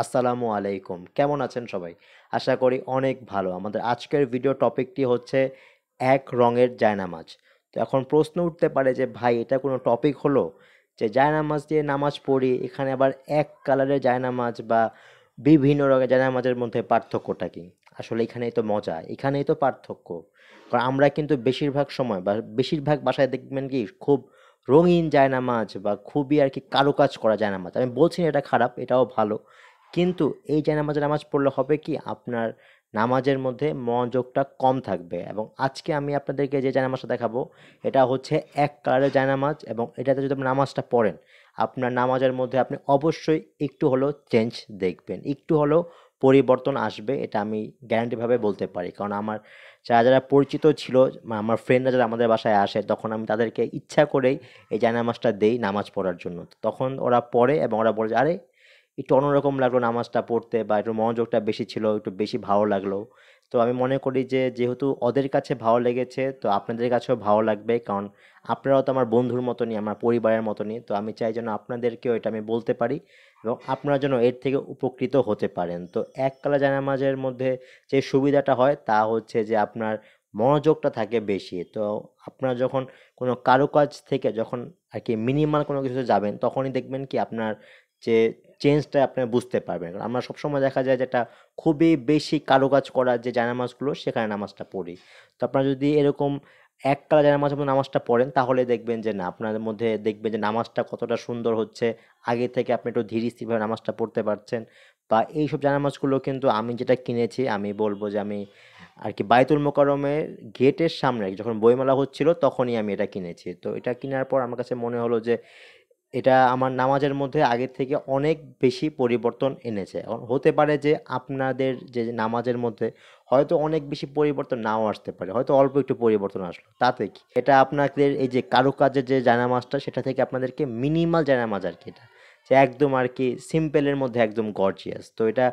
আসসালামু আলাইকুম কেমন আছেন সবাই আশা করি অনেক ভালো আমাদের আজকের ভিডিও টপিকটি হচ্ছে এক রঙের জায়নামাজ তো এখন প্রশ্ন উঠতে পারে যে ভাই এটা কোনো টপিক হলো যে জায়নামাজ দিয়ে নামাজ পড়ি এখানে আবার এক কালারের জায়নামাজ বা বিভিন্ন রঙের জায়নামাজের মধ্যে পার্থক্যটা কি আসলে এখানেই তো মজা এখানেই তো পার্থক্য কারণ আমরা কিন্তু বেশিরভাগ সময় বা বেশিরভাগ বাসায় দেখবেন কি খুব রঙিন জায়নামাজ বা খুবই আর কি কারুকাজ করা জায়নামাজ আমি বলছি না এটা খারাপ এটাও ভালো কিন্তু এই জায়নামাজে নামাজ পড়লে হবে কি আপনার নামাজের মধ্যে মনোযোগটা কম থাকবে এবং আজকে আমি আপনাদেরকে যে জায়নামাজটা দেখাবো এটা হচ্ছে এক কালারের জায়নামাজ এবং এটাতে যদি আপনি নামাজটা পড়েন আপনার নামাজের মধ্যে আপনি অবশ্যই একটু হলেও চেঞ্জ দেখবেন একটু হলেও পরিবর্তন আসবে এটা আমি গ্যারান্টিভাবে বলতে পারি কারণ আমার যারা যারা পরিচিত ছিল আমার ফ্রেন্ডরা যারা আমাদের বাসায় আসে তখন আমি তাদেরকে ইচ্ছা করেই এই জায়নামাজটা দেই নামাজ পড়ার জন্য তখন ওরা পড়ে এবং ওরা বলে আরে একটু অন্যরকম লাগলো নামাজটা পড়তে বা একটু মনোযোগটা বেশি ছিল একটু বেশি ভালো লাগলো তো আমি মনে করি যে যেহেতু ওদের কাছে ভালো লেগেছে তো আপনাদের কাছেও ভালো লাগবে কারণ আপনারাও তো আমার বন্ধুর মতনই আমার পরিবারের মতনই তো আমি চাই যেন আপনাদেরকেও এটা আমি বলতে পারি এবং আপনারা যেন এর থেকে উপকৃত হতে পারেন তো কালা জানামাজের মধ্যে যে সুবিধাটা হয় তা হচ্ছে যে আপনার মনোযোগটা থাকে বেশি তো আপনার যখন কোনো কারুকাজ থেকে যখন আর কি মিনিমাল কোনো কিছু যাবেন তখনই দেখবেন কি আপনার যে চেঞ্জটা আপনারা বুঝতে পারবেন আমরা সবসময় দেখা যায় যেটা খুবই বেশি কারুকাজ করা যে জায়নামাজগুলো সেখানে নামাজটা পড়ি তো আপনারা যদি এরকম এক কালা জানার মাঝে নামাজটা পড়েন তাহলে দেখবেন যে না আপনাদের মধ্যে দেখবেন যে নামাজটা কতটা সুন্দর হচ্ছে আগে থেকে আপনি একটু ধীরে স্থিরভাবে নামাজটা পড়তে পারছেন বা এইসব জানামাজগুলো কিন্তু আমি যেটা কিনেছি আমি বলবো যে আমি আর কি বায়তুল মোকারমের গেটের সামনে যখন বইমেলা হচ্ছিল তখনই আমি এটা কিনেছি তো এটা কেনার পর আমার কাছে মনে হলো যে এটা আমার নামাজের মধ্যে আগের থেকে অনেক বেশি পরিবর্তন এনেছে এখন হতে পারে যে আপনাদের যে নামাজের মধ্যে হয়তো অনেক বেশি পরিবর্তন নাও আসতে পারে হয়তো অল্প একটু পরিবর্তন আসলো তাতে কি এটা আপনাদের এই যে কারুকাজের যে জানামাজটা সেটা থেকে আপনাদেরকে মিনিমাল জানামাজ আর কি এটা যে একদম আর কি সিম্পলের মধ্যে একদম গর্জিয়াস তো এটা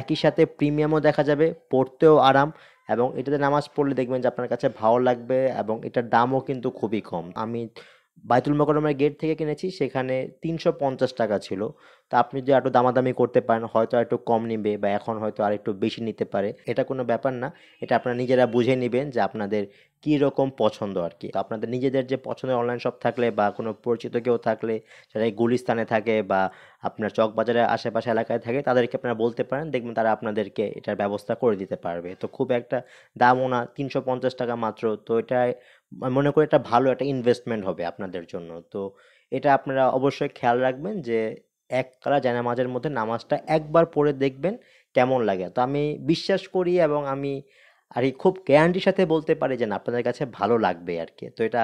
একই সাথে প্রিমিয়ামও দেখা যাবে পড়তেও আরাম এবং এটাতে নামাজ পড়লে দেখবেন যে আপনার কাছে ভালো লাগবে এবং এটার দামও কিন্তু খুবই কম আমি বাইতুল মকরমের গেট থেকে কিনেছি সেখানে তিনশো পঞ্চাশ টাকা ছিল তা আপনি যদি একটু দামাদামি করতে পারেন হয়তো একটু কম নিবে বা এখন হয়তো আর একটু বেশি নিতে পারে এটা কোনো ব্যাপার না এটা আপনারা নিজেরা বুঝে নেবেন যে আপনাদের কী রকম পছন্দ আর কি আপনাদের নিজেদের যে পছন্দের অনলাইন শপ থাকলে বা কোনো পরিচিত কেউ থাকলে সেটা গুলিস্তানে থাকে বা আপনার চক বাজারের আশেপাশে এলাকায় থাকে তাদেরকে আপনারা বলতে পারেন দেখবেন তারা আপনাদেরকে এটার ব্যবস্থা করে দিতে পারবে তো খুব একটা দামও না তিনশো পঞ্চাশ টাকা মাত্র তো এটাই মনে করি এটা ভালো একটা ইনভেস্টমেন্ট হবে আপনাদের জন্য তো এটা আপনারা অবশ্যই খেয়াল রাখবেন যে এক কালা জানামাজের মধ্যে নামাজটা একবার পড়ে দেখবেন কেমন লাগে তো আমি বিশ্বাস করি এবং আমি আর এই খুব গ্যারান্টির সাথে বলতে পারি যে না আপনাদের কাছে ভালো লাগবে আর কি তো এটা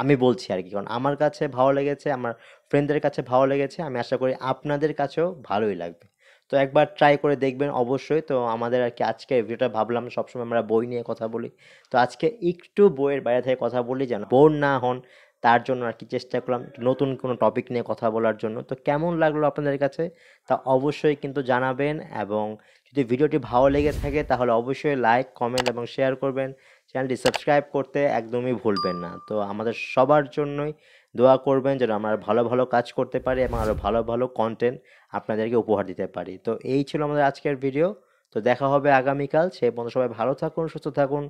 আমি বলছি আর কি কারণ আমার কাছে ভালো লেগেছে আমার ফ্রেন্ডদের কাছে ভালো লেগেছে আমি আশা করি আপনাদের কাছেও ভালোই লাগবে তো একবার ট্রাই করে দেখবেন অবশ্যই তো আমাদের আর কি আজকে ভিডিওটা ভাবলাম সবসময় আমরা বই নিয়ে কথা বলি তো আজকে একটু বইয়ের বাইরে থেকে কথা বলি যেন বোর না হন তার জন্য আর কি চেষ্টা করলাম নতুন কোনো টপিক নিয়ে কথা বলার জন্য তো কেমন লাগলো আপনাদের কাছে তা অবশ্যই কিন্তু জানাবেন এবং যদি ভিডিওটি ভালো লেগে থাকে তাহলে অবশ্যই লাইক কমেন্ট এবং শেয়ার করবেন চ্যানেলটি সাবস্ক্রাইব করতে একদমই ভুলবেন না তো আমাদের সবার জন্যই দোয়া করবেন যেন আমরা ভালো ভালো কাজ করতে পারি এবং আরও ভালো ভালো কন্টেন্ট আপনাদেরকে উপহার দিতে পারি তো এই ছিল আমাদের আজকের ভিডিও তো দেখা হবে আগামীকাল সে পর্যন্ত সবাই ভালো থাকুন সুস্থ থাকুন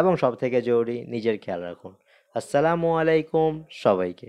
এবং সব থেকে জরুরি নিজের খেয়াল রাখুন আসসালামু আলাইকুম সবাইকে